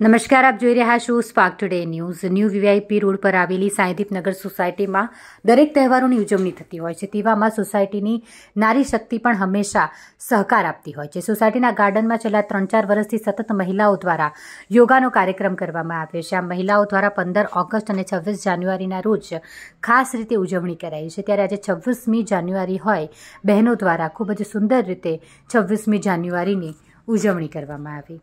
નમસ્કાર આપ જોઈ રહ્યા છો Spark Today News new VIP road પર આવેલી સાંઈદીપનગર સોસાયટીમાં દરેક તહેવારોની ઉજવણી થતી હોય છે તેવામાં સોસાયટીની નારી શક્તિ પણ હંમેશા સહકાર આપતી હોય છે સોસાયટીના ગાર્ડનમાં છેલ્લા ત્રણ ચાર વર્ષથી સતત મહિલાઓ દ્વારા યોગાનો કાર્યક્રમ કરવામાં આવ્યો છે આ મહિલાઓ દ્વારા પંદર ઓગસ્ટ અને છવ્વીસ જાન્યુઆરીના રોજ ખાસ રીતે ઉજવણી કરાઈ છે ત્યારે આજે છવ્વીસમી જાન્યુઆરી હોય બહેનો દ્વારા ખૂબ જ સુંદર રીતે છવ્વીસમી જાન્યુઆરીની ઉજવણી કરવામાં આવી